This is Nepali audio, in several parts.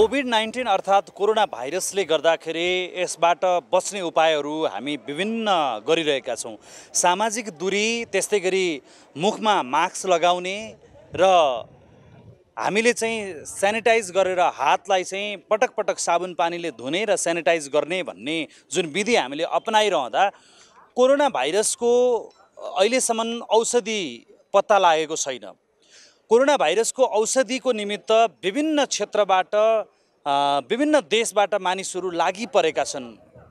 कोभिड नाइन्टिन अर्थात् कोरोना भाइरसले गर्दाखेरि यसबाट बच्ने उपायहरू हामी विभिन्न गरिरहेका छौँ सामाजिक दूरी त्यस्तै गरी मुखमा मास्क लगाउने र हामीले चाहिँ सेनिटाइज गरेर हातलाई चाहिँ पटक पटक साबुन पानीले धुने र सेनिटाइज गर्ने भन्ने जुन विधि हामीले अपनाइरहँदा कोरोना भाइरसको अहिलेसम्म औषधि पत्ता लागेको छैन कोरोना भाइरसको औषधिको निमित्त विभिन्न क्षेत्रबाट विभिन्न देशबाट मानिसहरू लागि परेका छन्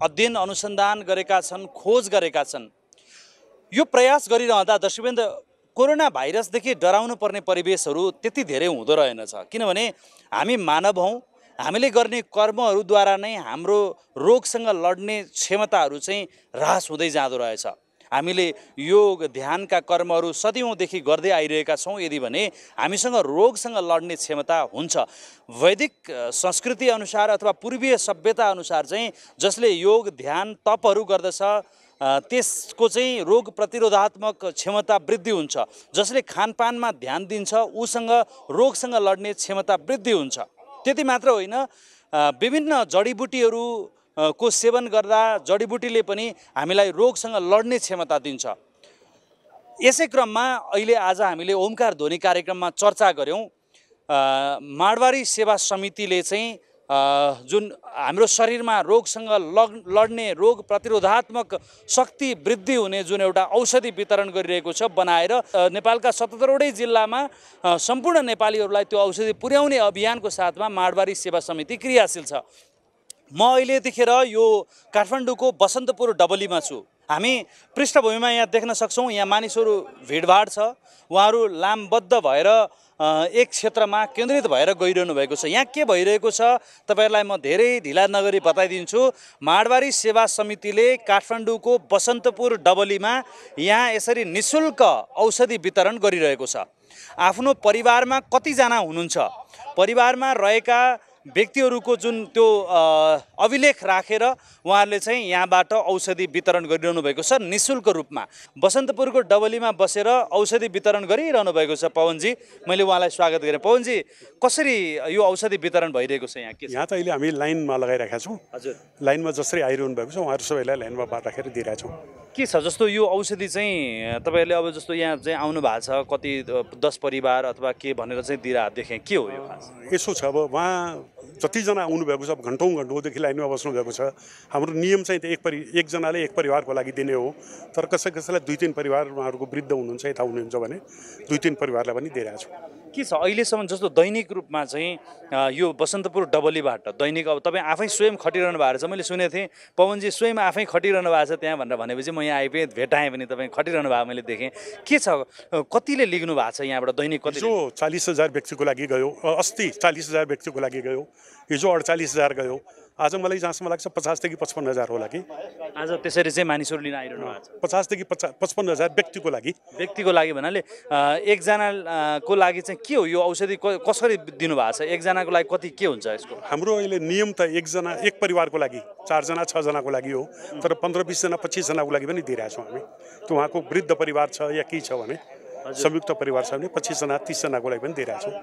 अध्ययन अनुसन्धान गरेका छन् खोज गरेका छन् यो प्रयास गरिरहँदा दर्शकबिन्द कोरोना भाइरसदेखि डराउनु पर्ने परिवेशहरू त्यति धेरै हुँदो रहेनछ किनभने हामी मानव हौँ हामीले गर्ने कर्महरूद्वारा नै हाम्रो रोगसँग लड्ने क्षमताहरू चाहिँ ह्रास हुँदै जाँदो रहेछ हामीले योग ध्यानका कर्महरू सदियौँदेखि गर्दै आइरहेका छौँ यदि भने हामीसँग रोगसँग लड्ने क्षमता हुन्छ वैदिक संस्कृति अनुसार अथवा पूर्वीय सभ्यता अनुसार चाहिँ जसले योग ध्यान तपहरू गर्दछ त्यसको चाहिँ रोग प्रतिरोधात्मक क्षमता वृद्धि हुन्छ जसले खानपानमा ध्यान दिन्छ उसँग रोगसँग लड्ने क्षमता वृद्धि हुन्छ त्यति मात्र होइन विभिन्न जडीबुटीहरू को सेवन गर्दा जडीबुटीले पनि हामीलाई रोगसँग लड्ने क्षमता दिन्छ यसै क्रममा अहिले आज हामीले ओमकार ध्वनि कार्यक्रममा चर्चा गऱ्यौँ माडवारी सेवा समितिले चाहिँ जुन हाम्रो शरीरमा रोगसँग लग लड्ने रोग प्रतिरोधात्मक शक्ति वृद्धि हुने जुन एउटा औषधि वितरण गरिरहेको छ बनाएर नेपालका सतहत्तरवटै जिल्लामा सम्पूर्ण नेपालीहरूलाई त्यो औषधि पुर्याउने अभियानको साथमा माडवारी सेवा समिति क्रियाशील छ म अहिले देखेर यो काठमाडौँको बसन्तपुर डबलीमा छु हामी पृष्ठभूमिमा यहाँ देख्न सक्छौँ यहाँ मानिसहरू भिडभाड छ उहाँहरू लामबद्ध भएर एक क्षेत्रमा केन्द्रित भएर गइरहनु भएको छ यहाँ के भइरहेको छ तपाईँहरूलाई म धेरै ढिला नगरी बताइदिन्छु माडवारी सेवा समितिले काठमाडौँको बसन्तपुर डबलीमा यहाँ यसरी नि शुल्क औषधि वितरण गरिरहेको छ आफ्नो परिवारमा कतिजना हुनुहुन्छ परिवारमा रहेका व्यक्तिहरूको जुन त्यो अभिलेख राखेर उहाँहरूले चाहिँ यहाँबाट औषधि वितरण गरिरहनु भएको छ नि रूपमा बसन्तपुरको डबलीमा बसेर औषधि वितरण गरिरहनु भएको छ पवनजी मैले उहाँलाई स्वागत गरेँ पवनजी कसरी यो औषधि वितरण भइरहेको छ यहाँ के यहाँ त अहिले हामी लाइनमा लगाइरहेका छौँ हजुर लाइनमा जसरी आइरहनु भएको छ उहाँहरू सबैलाई लाइनमा राखेर दिइरहेछौँ के छ जस्तो यो औषधि चाहिँ तपाईँहरूले अब जस्तो यहाँ चाहिँ आउनु भएको छ कति दस परिवार अथवा के भनेर चाहिँ दिइरहेको देखेँ के हो यो यसो छ अब उहाँ जतिजना आउनुभएको छ अब घन्टौँ घन्टौँदेखि लाइनमा बस्नुभएको छ हाम्रो नियम चाहिँ त एक परि एकजनाले एक परिवारको लागि दिने हो तर कसै कसैलाई दुई तिन परिवार उहाँहरूको वृद्ध हुनुहुन्छ यता हुनुहुन्छ भने दुई तिन परिवारलाई पनि दिइरहेको छु के छ अहिलेसम्म जस्तो दैनिक रूपमा चाहिँ यो बसन्तपुर डबलीबाट दैनिक अब तपाईँ आफै स्वयं खटिरहनु भएको छ मैले सुनेको थिएँ पवनजी स्वयं आफै खटिरहनु भएको छ त्यहाँ भनेर भनेपछि म यहाँ आइपुगेँ भेटाएँ भने तपाईँ खटिरहनु भएको मैले देखेँ के छ कतिले लेख्नु भएको छ यहाँबाट दैनिक कति हिजो चालिस हजार व्यक्तिको लागि गयो अस्ति चालिस हजार व्यक्तिको लागि गयो हिजो अडचालिस हजार गयो आज मलाई जहाँसम्म लाग्छ पचासदेखि पचपन्न हजार होला कि आज त्यसरी चाहिँ मानिसहरू लिन आइरहनु भएको छ पचासदेखि पचास पचपन्न हजार व्यक्तिको लागि व्यक्तिको लागि भन्नाले एकजनाको लागि चाहिँ के हो यो औषधि कसरी दिनुभएको छ एकजनाको लागि कति के हुन्छ यसको हाम्रो अहिले नियम त एकजना एक परिवारको लागि चारजना छजनाको लागि हो तर पन्ध्र बिसजना पच्चिसजनाको लागि पनि दिइरहेछौँ हामी त्यो उहाँको वृद्ध परिवार छ या केही छ भने संयुक्त परिवार छ भने पच्चिसजना तिसजनाको लागि पनि दिइरहेछौँ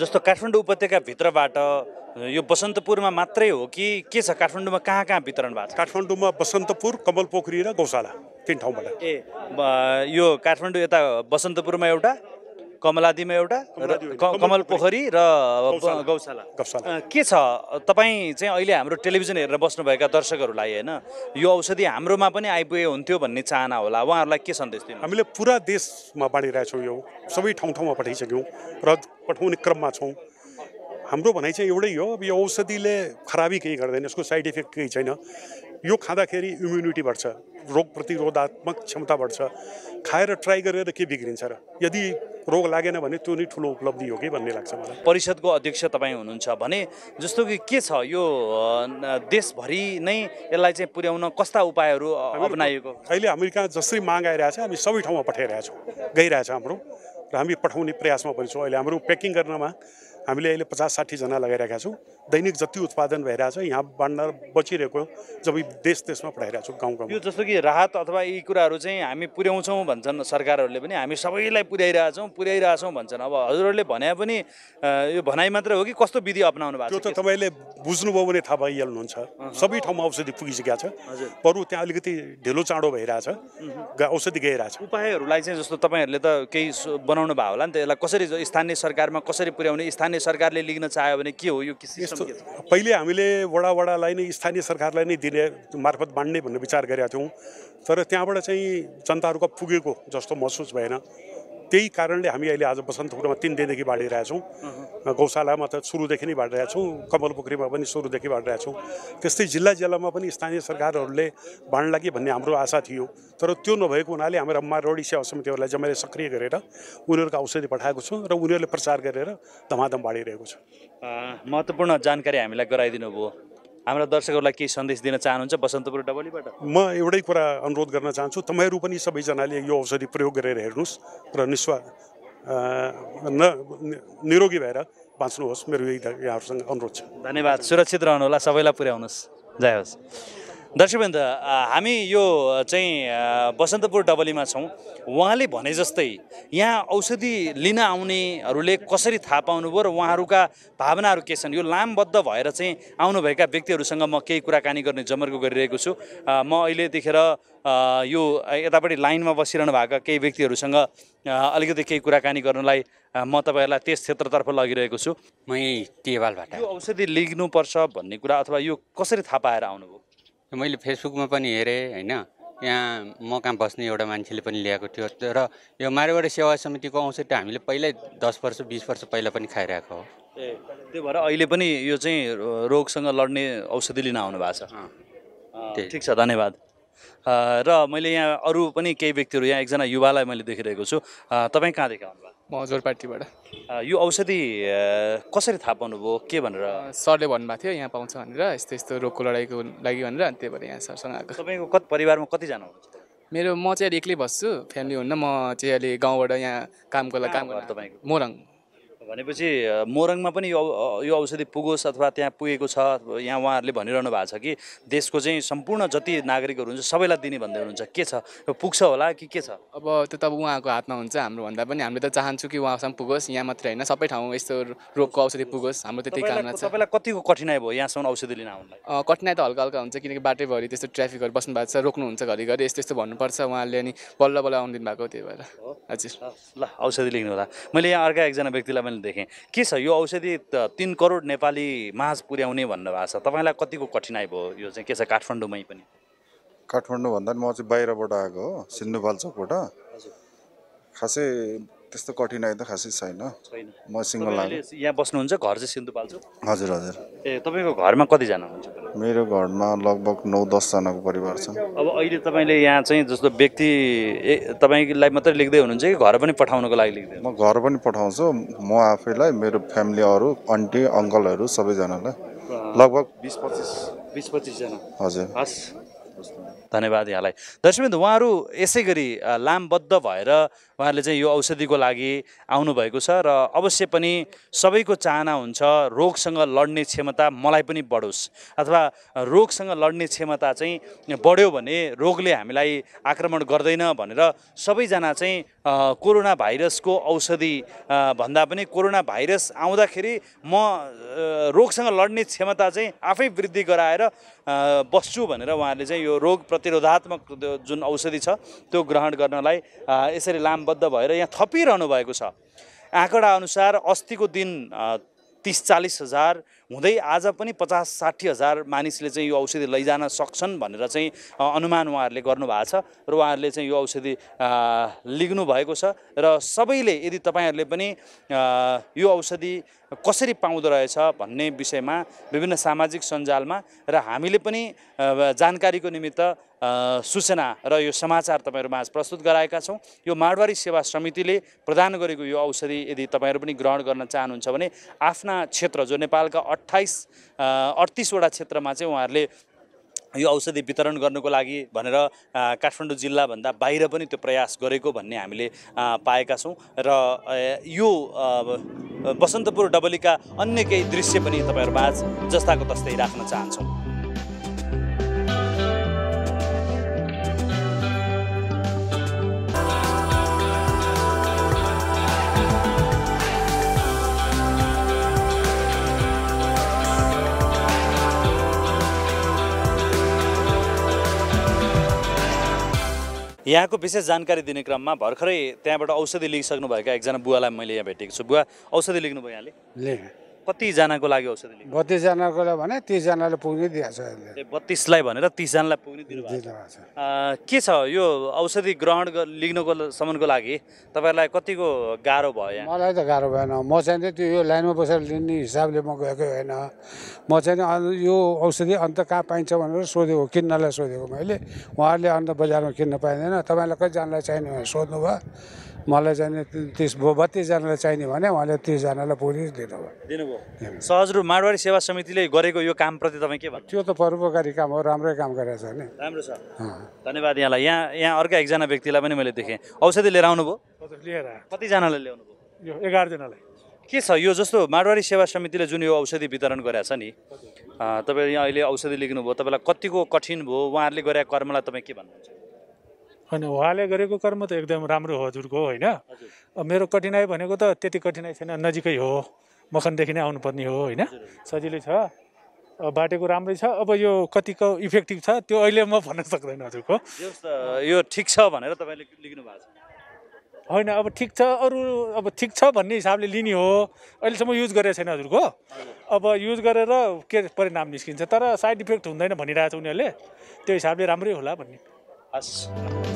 जस्तो काठमाडौँ उपत्यकाभित्रबाट यो बसन्तपुरमा मात्रै हो कि के छ काठमाडौँमा कहाँ कहाँ वितरण भएको छ काठमाडौँमा बसन्तपुर कमल पोखरी र गौशाला तिन ठाउँबाट ए यो काठमाडौँ यता बसन्तपुरमा एउटा कमलादीमा एउटा कमल पोखरी र गौशाला के छ तपाईँ चाहिँ अहिले हाम्रो टेलिभिजन हेरेर बस्नुभएका दर्शकहरूलाई होइन यो औषधि हाम्रोमा पनि आइपुगे हुन्थ्यो भन्ने चाहना होला उहाँहरूलाई के सन्देश दिनु हामीले पुरा देशमा बाँडिरहेछौँ यो सबै ठाउँ ठाउँमा पठाइसक्यौँ र पठाउने क्रममा छौँ हाम्रो भनाइ चाहिँ एउटै हो अब यो औषधिले खराबी केही गर्दैन यसको साइड इफेक्ट केही छैन यो खाँदाखेरि इम्युनिटी बढ्छ रोग प्रतिरोधात्मक क्षमता बढ्छ खाएर ट्राई गरेर के बिग्रिन्छ र यदि रोग लागेन भने त्यो नै ठुलो उपलब्धि हो कि भन्ने लाग्छ मलाई परिषदको अध्यक्ष तपाईँ हुनुहुन्छ भने जस्तो कि के छ यो देशभरि नै यसलाई चाहिँ पुर्याउन कस्ता उपायहरू अपनाइएको अहिले अमेरिका कहाँ जसरी माग आइरहेछ हामी सबै ठाउँमा पठाइरहेछौँ गइरहेछ हाम्रो र हामी पठाउने प्रयासमा पनि छौँ अहिले हाम्रो प्याकिङ गर्नमा हामीले अहिले पचास साठीजना लगाइरहेका छौँ दैनिक जति उत्पादन भइरहेछ यहाँ बाँड्न बचिरहेको जब देश देशमा पठाइरहेको छौँ गाउँ गाउँ यो जस्तो कि राहत अथवा यी कुराहरू चाहिँ हामी पुर्याउँछौँ भन्छन् सरकारहरूले पनि हामी सबैलाई पुर्याइरहेछौँ पुर्याइरहेछौँ भन्छन् अब हजुरहरूले भने पनि यो भनाइ मात्र हो कि कस्तो विधि अप्नाउनु भएको त्यो त तपाईँले बुझ्नुभयो भने थाहा भइहाल्नुहुन्छ सबै ठाउँमा औषधि पुगिसकेका छ बरु त्यहाँ अलिकति ढिलो चाँडो भइरहेछ औषधि गइरहेछ उपायहरूलाई चाहिँ जस्तो तपाईँहरूले त केही बनाउनु भएको होला नि त यसलाई कसरी स्थानीय सरकारमा कसरी पुर्याउने स्थानीय स्थानीय सरकारले लिन चाह्यो भने के हो यो यस्तो पहिले हामीले वडा वडालाई नै स्थानीय सरकारलाई नै दिने मार्फत बाँड्ने भन्ने विचार गरेका थियौँ तर त्यहाँबाट चाहिँ जनताहरूको पुगेको जस्तो महसुस भएन त्यही कारणले हामी अहिले आज बसन्तपुरमा तिन दिनदेखि बाँडिरहेछौँ गौशालामा त सुरुदेखि नै बाँडिरहेछौँ कमल पोखरीमा पनि सुरुदेखि बाँडिरहेछौँ त्यस्तै जिल्ला जिल्लामा पनि स्थानीय सरकारहरूले बाँड्ला लाग्यो भन्ने हाम्रो आशा थियो तर त्यो नभएको हुनाले हाम्रो मारवाडी सेवा समितिहरूलाई जम्मै सक्रिय गरेर उनीहरूको औषधि पठाएको छु र उनीहरूले प्रचार गरेर धमाधम बाँडिरहेको छ महत्त्वपूर्ण जानकारी हामीलाई गराइदिनु भयो हाम्रा दर्शकहरूलाई केही सन्देश दिन चाहनुहुन्छ बसन्तपुर डबलीबाट म एउटै कुरा अनुरोध गर्न चाहन्छु तपाईँहरू पनि सबैजनाले यो औषधि प्रयोग गरेर हेर्नुहोस् र निस्वा न निरोगी भएर बाँच्नुहोस् मेरो यही यहाँहरूसँग अनुरोध छ धन्यवाद सुरक्षित रहनुहोला सबैलाई पुर्याउनुहोस् जय होस् दर्शकवृन्द हामी यो चाहिँ बसन्तपुर डबलीमा छौँ उहाँले भने जस्तै यहाँ औषधि लिन आउनेहरूले कसरी थाहा पाउनुभयो र उहाँहरूका भावनाहरू के छन् यो लामबद्ध भएर चाहिँ आउनुभएका व्यक्तिहरूसँग म केही कुराकानी गर्ने जमर्को गरिरहेको छु म अहिले देखेर यो यतापट्टि लाइनमा बसिरहनु भएका केही व्यक्तिहरूसँग अलिकति केही कुराकानी गर्नलाई म तपाईँहरूलाई त्यस क्षेत्रतर्फ लगिरहेको छु मै टेवालबाट यो औषधि लिनुपर्छ भन्ने कुरा अथवा यो कसरी थाहा पाएर आउनुभयो मैले फेसबुकमा पनि हेरेँ होइन यहाँ म कहाँ बस्ने एउटा मान्छेले पनि ल्याएको थियो र यो मारेवाडी सेवा समितिको औषधि त हामीले पहिल्यै दस वर्ष बिस वर्ष पहिला पनि खाइरहेको हो ए त्यही भएर अहिले पनि यो चाहिँ रोगसँग लड्ने औषधि लिन आउनु भएको छ ठिक छ धन्यवाद र मैले यहाँ अरू पनि केही व्यक्तिहरू यहाँ एकजना युवालाई मैले देखिरहेको छु तपाईँ कहाँदेखि आउनुभयो म पार्टीबाट यो औषधि कसरी थाहा पाउनुभयो के भनेर सरले भन्नुभएको थियो यहाँ पाउँछ भनेर यस्तो यस्तो रोगको लडाइँको लागि भनेर अनि त्यही भएर यहाँ सरसँग आएको तपाईँको कति परिवारमा कतिजना हुनुहुन्छ मेरो म चाहिँ अहिले एक्लै बस्छु फ्यामिली हुन्न म चाहिँ अहिले गाउँबाट यहाँ कामको लागि काम गर्नु तपाईँको मोरङ भनेपछि मोरङमा पनि यो यो औषधि पुगोस् अथवा त्यहाँ पुगेको छ यहाँ उहाँहरूले भनिरहनु भएको छ कि देशको चाहिँ सम्पूर्ण जति नागरिकहरू हुन्छ सबैलाई दिने भन्दै हुनुहुन्छ के छ पुग्छ होला कि के छ अब त्यो त अब उहाँको हातमा हुन्छ हाम्रो भन्दा पनि हामीले त चाहन्छु कि उहाँसम्म पुगोस् यहाँ मात्रै होइन सबै ठाउँ यस्तो रोगको औषधि पुगोस् हाम्रो त्यति कामना छ तपाईँलाई कतिको कठिनाइ भयो यहाँसम्म औषधि लिन आउनुलाई कठिनाइ त हल्का हल्का हुन्छ किनकि बाटैभरि त्यस्तो ट्राफिकहरू बस्नु भएको छ रोक्नुहुन्छ घरिघरि यस्तो यस्तो भन्नुपर्छ उहाँले अनि बल्ल बल्ल आउनु दिनुभएको त्यही भएर हजुर ल औषधि लिनु होला मैले यहाँ अर्का एकजना व्यक्तिलाई मैले देखेँ के छ यो औषधि तिन करोड नेपाली माझ पुर्याउने भन्नुभएको छ तपाईँलाई कतिको कठिनाइ भयो यो चाहिँ के छ काठमाडौँमै पनि काठमाडौँ भन्दा म चाहिँ बाहिरबाट आएको हो सिन्धुपाल चोकबाट खासै त्यस्तो कठिनाइ त खासै छैन म सिङ्गल यहाँ बस्नुहुन्छ घर चाहिँ सिन्धुपाल्चो हजुर हजुर ए तपाईँको घरमा कतिजना हुनुहुन्छ मेरो घरमा लगभग नौ दसजनाको परिवार छ अब अहिले तपाईँले यहाँ चाहिँ जस्तो व्यक्ति ए तपाईँलाई मात्रै लेख्दै हुनुहुन्छ कि घर पनि पठाउनुको लागि लेख्दै म घर पनि पठाउँछु म आफैलाई मेरो फ्यामिली अरू अन्टी अङ्कलहरू सबैजनालाई लगभग बिस पच्चिस बिस पच्चिसजना हजुर हस् धन्यवाद यहाँलाई दर्शकबिन्दु उहाँहरू यसै गरी लामबद्ध भएर उहाँहरूले चाहिँ यो औषधिको लागि आउनुभएको छ र अवश्य पनि सबैको चाहना हुन्छ रोगसँग लड्ने क्षमता मलाई पनि बढोस् अथवा रोगसँग लड्ने क्षमता चाहिँ बढ्यो भने रोगले हामीलाई आक्रमण गर्दैन भनेर सबैजना चाहिँ कोरोना भाइरसको औषधि भन्दा पनि कोरोना भाइरस आउँदाखेरि म रोगसँग लड्ने क्षमता चाहिँ आफै वृद्धि गराएर बस्छु भनेर उहाँहरूले चाहिँ यो रोग प्रतिरोधात्मक जुन औषधि छ त्यो ग्रहण गर्नलाई यसरी लाम बद्ध भएर यहाँ थपिरहनु भएको छ आँकडाअनुसार अस्तिको दिन तिस चालिस हजार हुँदै आज पनि पचास साठी हजार मानिसले चाहिँ यो औषधि लैजान सक्छन् भनेर चाहिँ अनुमान उहाँहरूले गर्नुभएको छ र उहाँहरूले चाहिँ यो औषधि लिग्नु भएको छ र सबैले यदि तपाईँहरूले पनि यो औषधि कसरी पाउँदो रहेछ भन्ने विषयमा विभिन्न सामाजिक सञ्जालमा र हामीले पनि जानकारीको निमित्त सूचना र यो समाचार तपाईँहरूमा प्रस्तुत गराएका छौँ यो माडवारी सेवा समितिले प्रदान गरेको यो औषधि यदि तपाईँहरू पनि ग्रहण गर्न चाहनुहुन्छ भने आफ्ना क्षेत्र जो नेपालका अठाइस अडतिसवटा क्षेत्रमा चाहिँ उहाँहरूले यो औषधि वितरण गर्नुको लागि भनेर काठमाडौँ जिल्लाभन्दा बाहिर पनि त्यो प्रयास गरेको भन्ने हामीले पाएका छौँ र यो बसन्तपुर डबलीका अन्य केही दृश्य पनि तपाईँहरूमा जस्ताको तस्तै राख्न चाहन्छौँ यहाँको विशेष जानकारी दिने क्रममा भर्खरै त्यहाँबाट औषधि लिइसक्नुभएका एकजना बुवालाई मैले यहाँ भेटेको छु बुवा औषधि लेख्नुभयो यहाँले कतिजनाको लागि औषधि बत्तिसजनाको भने तिसजनाले पुग्नै दिएको छ बत्तिसलाई भनेर तिसजनालाई पुग्नै छ के छ यो औषधि ग्रहण लिनुको सामानको लागि तपाईँलाई कतिको गाह्रो भयो मलाई त गाह्रो भएन म चाहिँ त्यो यो लाइनमा बसेर लिने हिसाबले म गएकै होइन म चाहिँ यो औषधि अन्त कहाँ पाइन्छ भनेर सोधेको किन्नलाई सोधेको मैले उहाँहरूले अन्त बजारमा किन्न पाइँदैन तपाईँलाई कतिजनालाई चाहिने भनेर सोध्नु भयो मलाई चाहिँ तिस बत्तिसजनालाई चाहिने भने उहाँले तिसजनालाई पुगिदिनु दिनुभयो दिनुभयो सहज माडवारी माडवाडी सेवा समितिले गरेको यो कामप्रति तपाईँ के भन्नु त्यो त परोपकारी काम हो राम्रै काम गरेको छ नि राम्रो छ धन्यवाद यहाँलाई यहाँ यहाँ अर्का एकजना व्यक्तिलाई पनि मैले देखेँ औषधि लिएर आउनुभयो लिएर कतिजनालाई ल्याउनुभयो यो एघारजनालाई के छ यो जस्तो माडवाडी सेवा समितिले जुन यो औषधि वितरण गरेको छ नि तपाईँ यहाँ अहिले औषधि लेख्नुभयो तपाईँलाई कतिको कठिन भयो उहाँहरूले गरेका कर्मलाई तपाईँ के भन्नुहुन्छ होइन उहाँले गरेको कर्म त एकदम राम्रो हो हजुरको होइन मेरो कठिनाई भनेको त त्यति कठिनाई छैन नजिकै हो मखनदेखि नै आउनुपर्ने हो होइन सजिलै छ बाटेको राम्रै छ अब यो कतिको इफेक्टिभ छ त्यो अहिले म भन्न सक्दैन हजुरको यो ठिक छ भनेर तपाईँले लेख्नु भएको छ होइन अब ठिक छ अरू अब ठिक छ भन्ने हिसाबले लिने हो अहिलेसम्म युज गरेको छैन हजुरको अब युज गरेर के परिणाम निस्किन्छ तर साइड इफेक्ट हुँदैन भनिरहेको छ उनीहरूले त्यो हिसाबले राम्रै होला भन्ने हस्